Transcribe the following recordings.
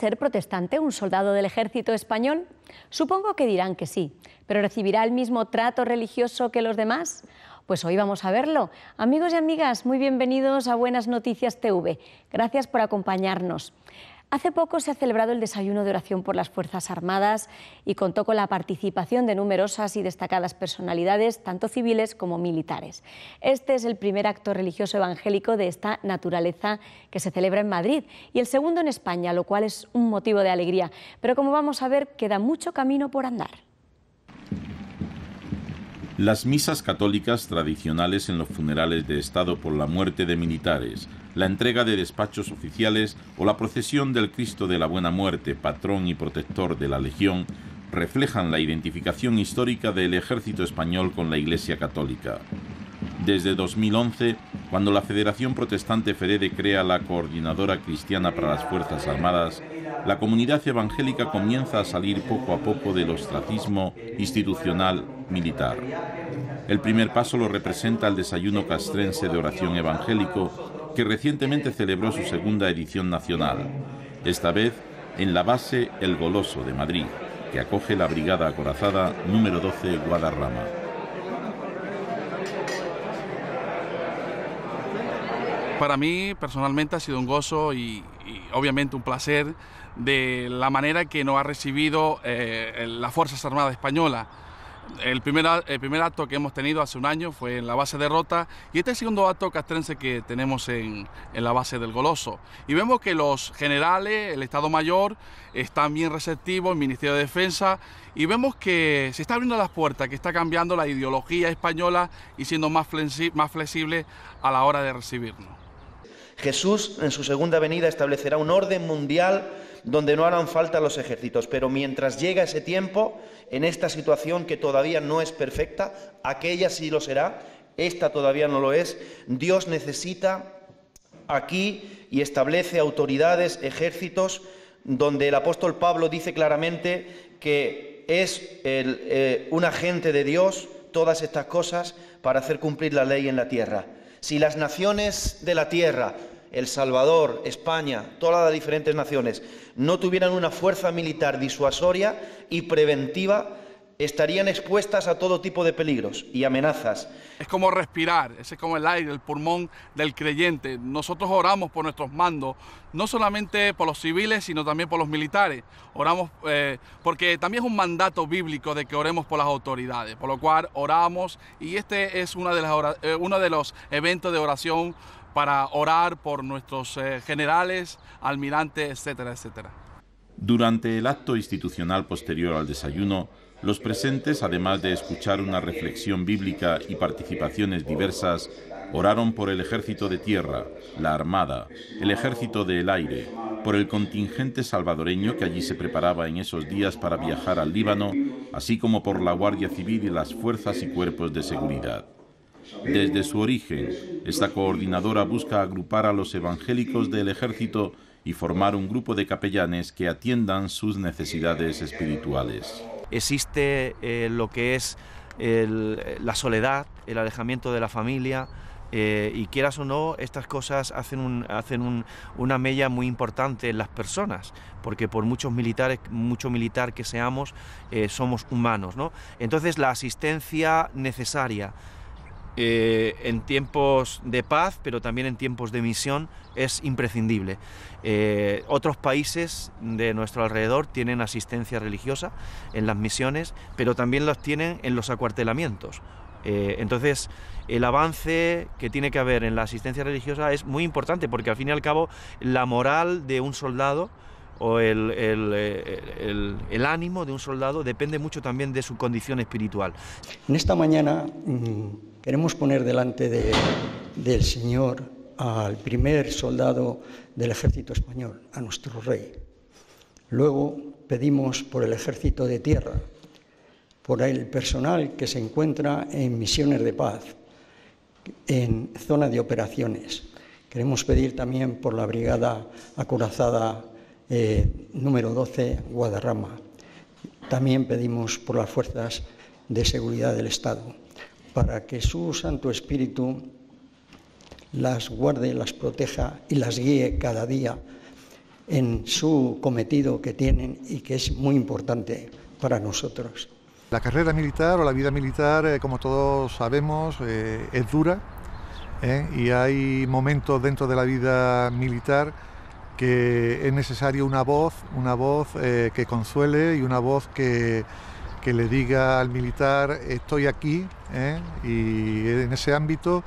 ser protestante un soldado del ejército español? Supongo que dirán que sí, pero ¿recibirá el mismo trato religioso que los demás? Pues hoy vamos a verlo. Amigos y amigas, muy bienvenidos a Buenas Noticias TV. Gracias por acompañarnos. Hace poco se ha celebrado el desayuno de oración por las Fuerzas Armadas y contó con la participación de numerosas y destacadas personalidades, tanto civiles como militares. Este es el primer acto religioso evangélico de esta naturaleza que se celebra en Madrid y el segundo en España, lo cual es un motivo de alegría. Pero como vamos a ver, queda mucho camino por andar. Las misas católicas tradicionales en los funerales de Estado por la muerte de militares, la entrega de despachos oficiales o la procesión del Cristo de la Buena Muerte, patrón y protector de la Legión, reflejan la identificación histórica del ejército español con la Iglesia Católica. Desde 2011, cuando la Federación Protestante Ferede crea la Coordinadora Cristiana para las Fuerzas Armadas, la comunidad evangélica comienza a salir poco a poco del ostracismo institucional militar. El primer paso lo representa el desayuno castrense de oración evangélico, que recientemente celebró su segunda edición nacional, esta vez en la base El Goloso de Madrid, que acoge la Brigada Acorazada número 12 Guadarrama. Para mí personalmente ha sido un gozo y, obviamente un placer de la manera que nos ha recibido eh, las Fuerzas Armadas Españolas. El primer, el primer acto que hemos tenido hace un año fue en la base de Rota y este es el segundo acto castrense que tenemos en, la base del Goloso. Y vemos que los generales, el Estado Mayor, están bien receptivos, el Ministerio de Defensa, y vemos que se está abriendo las puertas, que está cambiando la ideología española y siendo más, más flexible a la hora de recibirnos. Jesús en su segunda venida establecerá un orden mundial donde no harán falta los ejércitos, pero mientras llega ese tiempo, en esta situación que todavía no es perfecta, aquella sí lo será, esta todavía no lo es, Dios necesita aquí y establece autoridades, ejércitos, donde el apóstol Pablo dice claramente que es eh, un agente de Dios todas estas cosas para hacer cumplir la ley en la tierra. Si las naciones de la tierra el Salvador, España, todas las diferentes naciones, no tuvieran una fuerza militar disuasoria y preventiva, estarían expuestas a todo tipo de peligros y amenazas. Es como respirar, ese es como el aire, el pulmón del creyente. Nosotros oramos por nuestros mandos, no solamente por los civiles, sino también por los militares. Oramos eh, porque también es un mandato bíblico de que oremos por las autoridades, por lo cual oramos y este es una de las eh, de los eventos de oración para orar por nuestros eh, generales, almirantes, etcétera, etcétera. Durante el acto institucional posterior al desayuno, los presentes, además de escuchar una reflexión bíblica y participaciones diversas, oraron por el ejército de tierra, la armada, el ejército del aire, por el contingente salvadoreño que allí se preparaba en esos días para viajar al Líbano, así como por la Guardia Civil y las fuerzas y cuerpos de seguridad. Desde su origen, esta coordinadora busca agrupar a los evangélicos del ejército y formar un grupo de capellanes que atiendan sus necesidades espirituales. Existe eh, lo que es la soledad, el alejamiento de la familia, eh, y quieras o no, estas cosas hacen, una mella muy importante en las personas, porque por muchos militares, mucho militar que seamos, eh, somos humanos. ¿no? Entonces la asistencia necesaria, eh, en tiempos de paz, pero también en tiempos de misión, es imprescindible. Eh, otros países de nuestro alrededor tienen asistencia religiosa en las misiones, pero también las tienen en los acuartelamientos. Eh, entonces, el avance que tiene que haber en la asistencia religiosa es muy importante, porque al fin y al cabo la moral de un soldado o eh, el, ánimo de un soldado depende mucho también de su condición espiritual. En esta mañana mm, queremos poner delante del Señor al primer soldado del ejército español, a nuestro rey. Luego pedimos por el ejército de tierra, por el personal que se encuentra en misiones de paz, en zona de operaciones. Queremos pedir también por la brigada acorazada eh, número 12, Guadarrama. También pedimos por las fuerzas de seguridad del Estado, para que su Santo Espíritu las guarde, las proteja y las guíe cada día en su cometido que tienen y que es muy importante para nosotros. La carrera militar o la vida militar, eh, como todos sabemos, eh, es dura y hay momentos dentro de la vida militar que es necesario una voz, una voz eh, que consuele y una voz que, le diga al militar estoy aquí ¿eh? y en ese ámbito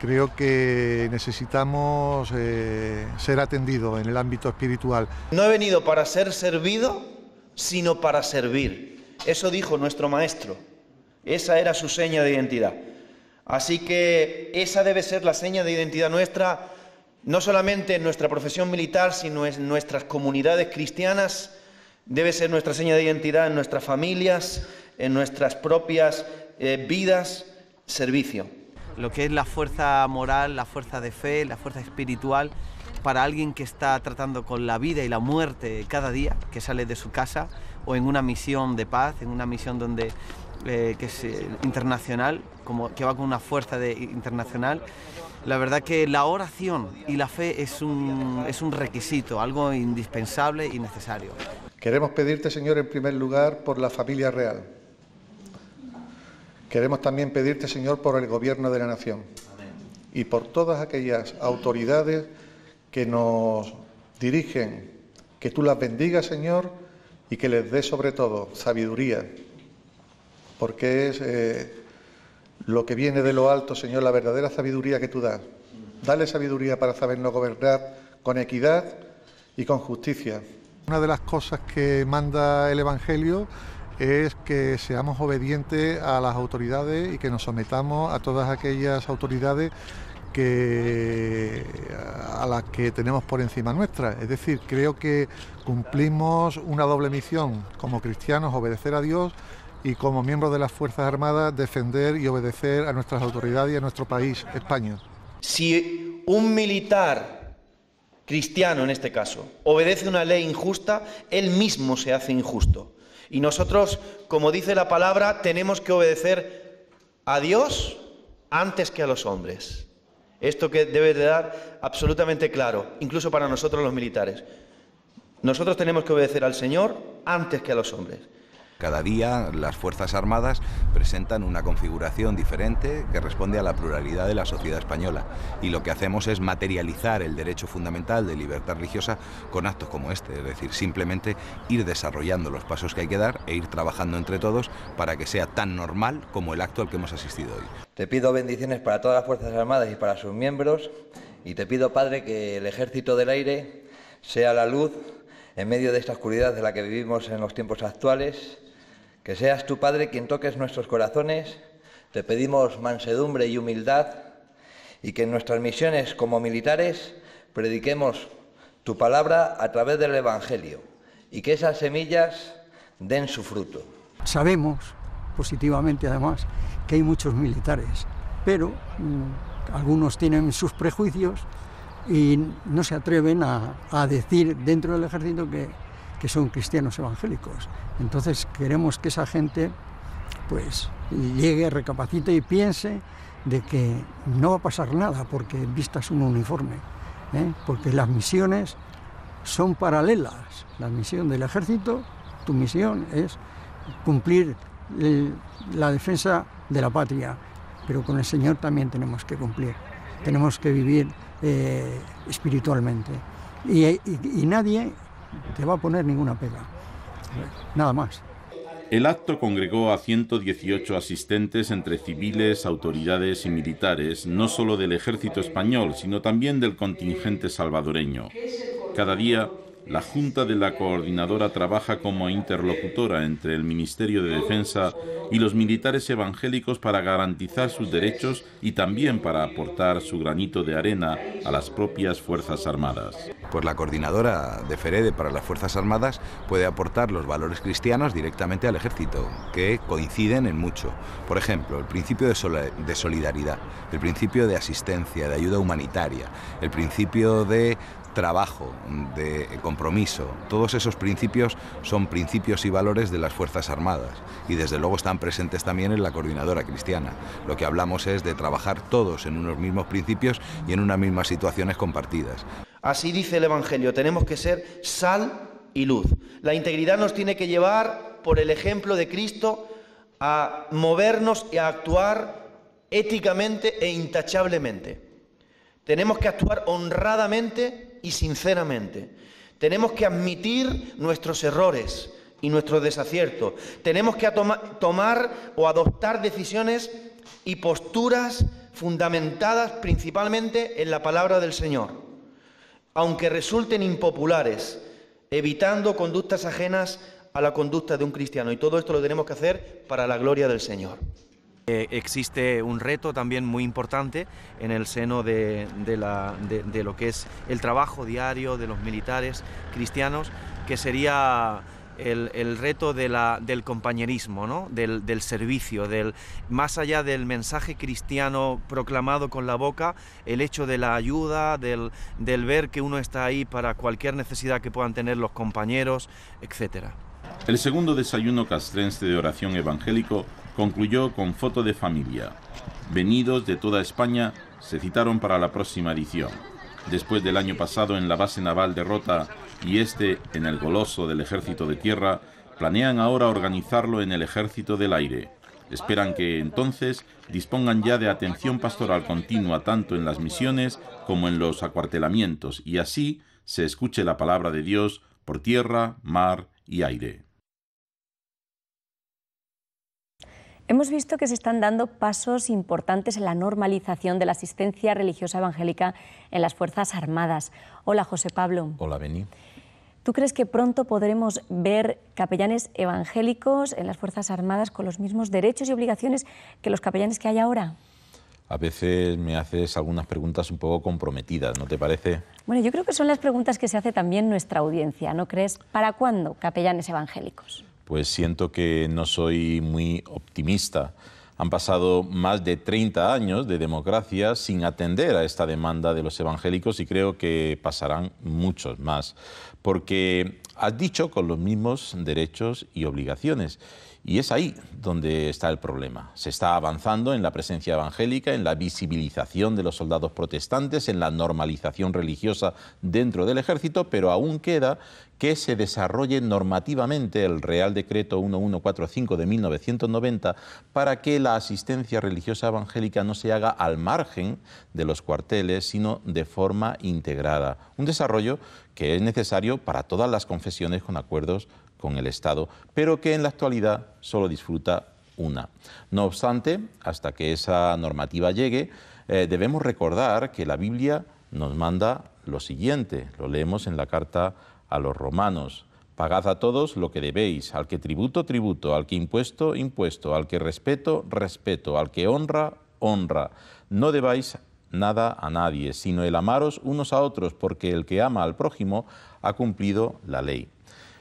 creo que necesitamos eh, ser atendidos en el ámbito espiritual. No he venido para ser servido, sino para servir. Eso dijo nuestro maestro. Esa era su seña de identidad. Así que esa debe ser la seña de identidad nuestra no solamente en nuestra profesión militar, sino en nuestras comunidades cristianas, debe ser nuestra seña de identidad en nuestras familias, en nuestras propias eh, vidas, servicio. Lo que es la fuerza moral, la fuerza de fe, la fuerza espiritual, para alguien que está tratando con la vida y la muerte cada día, que sale de su casa, o en una misión de paz, en una misión donde eh, que es eh, internacional, como que va con una fuerza de, internacional, la verdad que la oración y la fe es un, es un requisito, algo indispensable y necesario. Queremos pedirte, Señor, en primer lugar, por la familia real. Queremos también pedirte, Señor, por el gobierno de la nación y por todas aquellas autoridades que nos dirigen, que tú las bendigas, Señor, y que les dé sobre todo sabiduría, porque es eh, lo que viene de lo alto, Señor, la verdadera sabiduría que tú das. Dale sabiduría para sabernos gobernar con equidad y con justicia. Una de las cosas que manda el Evangelio es que seamos obedientes a las autoridades y que nos sometamos a todas aquellas autoridades que a las que tenemos por encima nuestra. Es decir, creo que cumplimos una doble misión como cristianos, obedecer a Dios y como miembro de las Fuerzas Armadas defender y obedecer a nuestras autoridades y a nuestro país, España. Si un militar cristiano, en este caso, obedece una ley injusta, él mismo se hace injusto. Y nosotros, como dice la palabra, tenemos que obedecer a Dios antes que a los hombres. Esto que debe de dar absolutamente claro, incluso para nosotros los militares. Nosotros tenemos que obedecer al Señor antes que a los hombres. Cada día las Fuerzas Armadas presentan una configuración diferente que responde a la pluralidad de la sociedad española y lo que hacemos es materializar el derecho fundamental de libertad religiosa con actos como este, es decir, simplemente ir desarrollando los pasos que hay que dar e ir trabajando entre todos para que sea tan normal como el acto al que hemos asistido hoy. Te pido bendiciones para todas las Fuerzas Armadas y para sus miembros y te pido, Padre, que el Ejército del Aire sea la luz en medio de esta oscuridad de la que vivimos en los tiempos actuales, que seas tu Padre quien toques nuestros corazones, te pedimos mansedumbre y humildad y que en nuestras misiones como militares prediquemos tu palabra a través del Evangelio y que esas semillas den su fruto. Sabemos, positivamente además, que hay muchos militares, pero mm, algunos tienen sus prejuicios y no se atreven a, decir dentro del ejército que, son cristianos evangélicos. Entonces queremos que esa gente pues llegue, recapacite y piense de que no va a pasar nada porque vistas un uniforme, ¿eh? porque las misiones son paralelas. La misión del ejército, tu misión es cumplir la defensa de la patria, pero con el Señor también tenemos que cumplir tenemos que vivir eh, espiritualmente. Y, nadie te va a poner ninguna pega. Nada más. El acto congregó a 118 asistentes entre civiles, autoridades y militares, no solo del ejército español, sino también del contingente salvadoreño. Cada día la Junta de la Coordinadora trabaja como interlocutora entre el Ministerio de Defensa y los militares evangélicos para garantizar sus derechos y también para aportar su granito de arena a las propias Fuerzas Armadas. Pues la coordinadora de Ferede para las Fuerzas Armadas puede aportar los valores cristianos directamente al ejército, que coinciden en mucho. Por ejemplo, el principio de solidaridad, el principio de asistencia, de ayuda humanitaria, el principio de trabajo, de compromiso. Todos esos principios son principios y valores de las Fuerzas Armadas y desde luego están presentes también en la coordinadora cristiana. Lo que hablamos es de trabajar todos en unos mismos principios y en unas mismas situaciones compartidas. Así dice el Evangelio, tenemos que ser sal y luz. La integridad nos tiene que llevar, por el ejemplo de Cristo, a movernos y a actuar éticamente e intachablemente. Tenemos que actuar honradamente y sinceramente. Tenemos que admitir nuestros errores y nuestros desaciertos. Tenemos que tomar o adoptar decisiones y posturas fundamentadas principalmente en la palabra del Señor, aunque resulten impopulares, evitando conductas ajenas a la conducta de un cristiano. Y todo esto lo tenemos que hacer para la gloria del Señor. Eh, existe un reto también muy importante en el seno de, lo que es el trabajo diario de los militares cristianos, que sería el, reto de la, del compañerismo, ¿no? del, servicio, del, más allá del mensaje cristiano proclamado con la boca, el hecho de la ayuda, del, del ver que uno está ahí para cualquier necesidad que puedan tener los compañeros, etc. El segundo desayuno castrense de oración evangélico concluyó con foto de familia. Venidos de toda España se citaron para la próxima edición. Después del año pasado en la base naval de Rota y este en el Goloso del Ejército de Tierra, planean ahora organizarlo en el Ejército del Aire. Esperan que entonces dispongan ya de atención pastoral continua tanto en las misiones como en los acuartelamientos y así se escuche la palabra de Dios por tierra, mar y aire. Hemos visto que se están dando pasos importantes en la normalización de la asistencia religiosa evangélica en las Fuerzas Armadas. Hola, José Pablo. Hola, Beni. ¿Tú crees que pronto podremos ver capellanes evangélicos en las Fuerzas Armadas con los mismos derechos y obligaciones que los capellanes que hay ahora? a veces me haces algunas preguntas un poco comprometidas, ¿no te parece? Bueno, yo creo que son las preguntas que se hace también nuestra audiencia, ¿no crees? ¿Para cuándo capellanes evangélicos? pues siento que no soy muy optimista. Han pasado más de 30 años de democracia sin atender a esta demanda de los evangélicos y creo que pasarán muchos más porque has dicho con los mismos derechos y obligaciones. Y es ahí donde está el problema. Se está avanzando en la presencia evangélica, en la visibilización de los soldados protestantes, en la normalización religiosa dentro del ejército, pero aún queda que se desarrolle normativamente el Real Decreto 1145 de 1990 para que la asistencia religiosa evangélica no se haga al margen de los cuarteles, sino de forma integrada. Un desarrollo que es necesario para todas las confesiones con acuerdos con el Estado, pero que en la actualidad solo disfruta una. No obstante, hasta que esa normativa llegue, eh, debemos recordar que la Biblia nos manda lo siguiente, lo leemos en la carta a los romanos. Pagad a todos lo que debéis, al que tributo, tributo, al que impuesto, impuesto, al que respeto, respeto, al que honra, honra. No debáis nada a nadie, sino el amaros unos a otros, porque el que ama al prójimo ha cumplido la ley.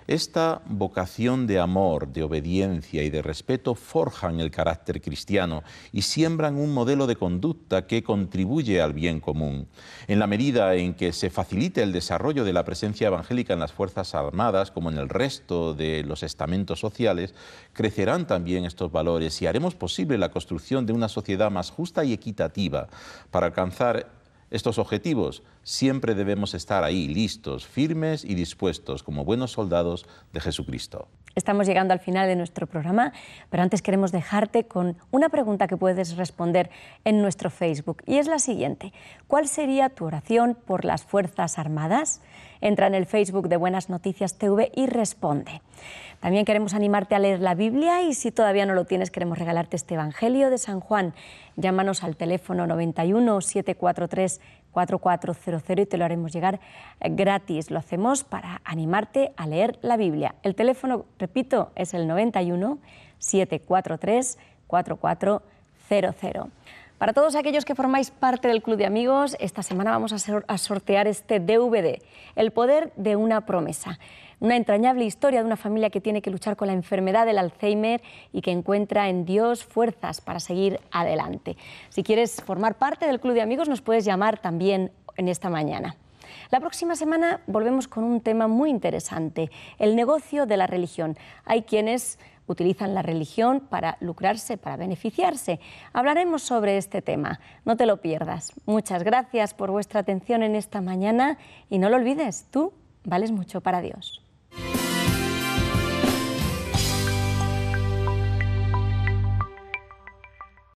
Esta vocación de amor, de obediencia y de respeto forjan el carácter cristiano y siembran un modelo de conducta que contribuye al bien común. En la medida en que se facilite el desarrollo de la presencia evangélica en las Fuerzas Armadas, como en el resto de los estamentos sociales, crecerán también estos valores y haremos posible la construcción de una sociedad más justa y equitativa para alcanzar estos objetivos, siempre debemos estar ahí, listos, firmes y dispuestos como buenos soldados de Jesucristo. Estamos llegando al final de nuestro programa, pero antes queremos dejarte con una pregunta que puedes responder en nuestro Facebook y es la siguiente. ¿Cuál sería tu oración por las Fuerzas Armadas? Entra en el Facebook de Buenas Noticias TV y responde. También queremos animarte a leer la Biblia y si todavía no lo tienes, queremos regalarte este Evangelio de San Juan. Llámanos al teléfono 91 743 4400 y te lo haremos llegar gratis. Lo hacemos para animarte a leer la Biblia. El teléfono, repito, es el 91 743 4400. Para todos aquellos que formáis parte del Club de Amigos, esta semana vamos a, sortear este DVD, El Poder de una Promesa una entrañable historia de una familia que tiene que luchar con la enfermedad del Alzheimer y que encuentra en Dios fuerzas para seguir adelante. Si quieres formar parte del Club de Amigos, nos puedes llamar también en esta mañana. La próxima semana volvemos con un tema muy interesante, el negocio de la religión. Hay quienes utilizan la religión para lucrarse, para beneficiarse. Hablaremos sobre este tema, no te lo pierdas. Muchas gracias por vuestra atención en esta mañana y no lo olvides, tú vales mucho para Dios.